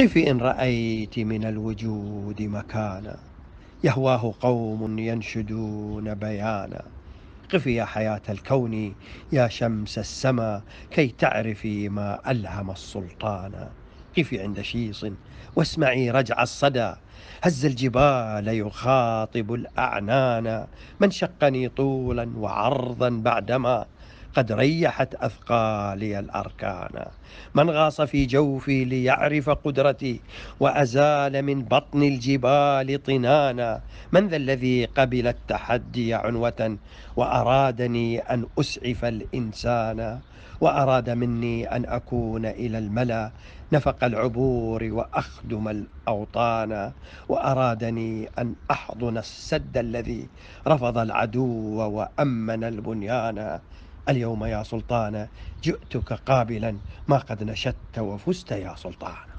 قف إن رأيت من الوجود مكانا يهواه قوم ينشدون بيانا قفي يا حياة الكون يا شمس السما كي تعرفي ما ألهم السلطان قفي عند شيص واسمعي رجع الصدى هز الجبال يخاطب الأعنان من شقني طولا وعرضا بعدما قد ريحت أثقالي الأركان من غاص في جوفي ليعرف قدرتي وأزال من بطن الجبال طنانا من ذا الذي قبل التحدي عنوة وأرادني أن أسعف الإنسان وأراد مني أن أكون إلى الملا نفق العبور وأخدم الأوطان وأرادني أن أحضن السد الذي رفض العدو وأمن البنيان اليوم يا سلطان جئتك قابلا ما قد نشدت وفزت يا سلطان